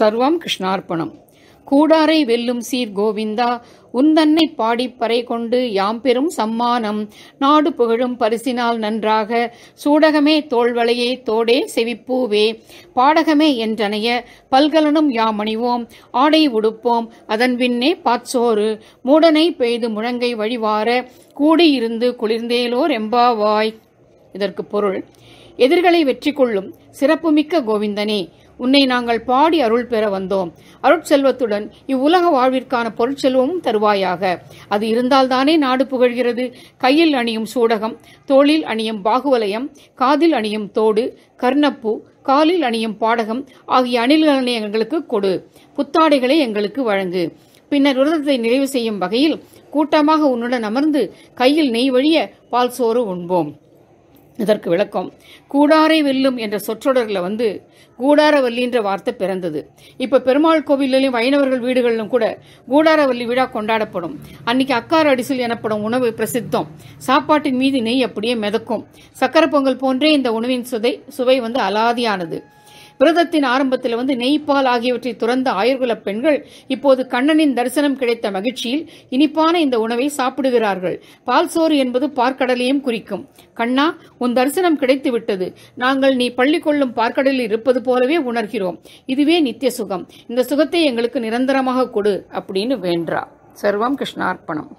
சர்வம் கிருஷ்ணார்ப்பணம் கூடாரை வெல்லும் சீர் கோவிந்தா உந்தன்னை பாடிப்பறை கொண்டு யாம் பெரும் சம்மானம் நாடு புகழும் பரிசினால் நன்றாக சூடகமே தோல்வளையே தோடே செவிப்பூவே பாடகமே என்றனைய பல்கலனும் யாம் அணிவோம் ஆடை உடுப்போம் அதன் பின்னே பாச்சோறு மூடனை பெய்து முழங்கை வழிவார கூடியிருந்து குளிர்ந்தேலோர் எம்பாவாய் இதற்கு பொருள் எதிர்களை வெற்றி கொள்ளும் சிறப்புமிக்க கோவிந்தனே உன்னை நாங்கள் பாடி அருள் பெற வந்தோம் அருட்செல்வத்துடன் இவ்வுலக வாழ்விற்கான பொருட்செல்வமும் தருவாயாக அது இருந்தால்தானே நாடு புகழ்கிறது கையில் அணியும் சூடகம் தோளில் அணியும் பாகுவலயம் காதில் அணியும் தோடு கர்ணப்பூ காலில் அணியும் பாடகம் ஆகிய அணில்களை எங்களுக்கு கொடு புத்தாடைகளை எங்களுக்கு வழங்கு பின்னர் விரதத்தை நிறைவு செய்யும் வகையில் கூட்டமாக உன்னுடன் அமர்ந்து கையில் நெய் வழிய பால் சோறு உண்போம் இதற்கு விளக்கம் கூடாரை வெல்லும் என்ற சொற்றொடரில் வந்து கூடாரவல்லின்ற வார்த்தை பிறந்தது இப்போ பெருமாள் கோவிலையும் வைணவர்கள் வீடுகளிலும் கூட கூடாரவல்லி விழா கொண்டாடப்படும் அன்னைக்கு அக்கார் அடிசில் எனப்படும் உணவு பிரசித்தம் சாப்பாட்டின் மீது நெய் அப்படியே மிதக்கும் சக்கரை பொங்கல் போன்றே இந்த உணவின் சுதை சுவை வந்து அலாதியானது விரதத்தின் ஆரம்பத்தில் வந்து நெய்ப்பால் ஆகியவற்றை துறந்த ஆயுர்குல பெண்கள் இப்போது கண்ணனின் தரிசனம் கிடைத்த மகிழ்ச்சியில் இனிப்பான இந்த உணவை சாப்பிடுகிறார்கள் பால் சோறு என்பது பார்க்கடலையும் குறிக்கும் கண்ணா உன் தரிசனம் கிடைத்து விட்டது நாங்கள் நீ பள்ளி கொள்ளும் பார்க்கடலில் இருப்பது போலவே உணர்கிறோம் இதுவே நித்திய சுகம் இந்த சுகத்தை எங்களுக்கு நிரந்தரமாக கொடு அப்படின்னு வேண்டா சர்வம் கிருஷ்ணார்ப்பணம்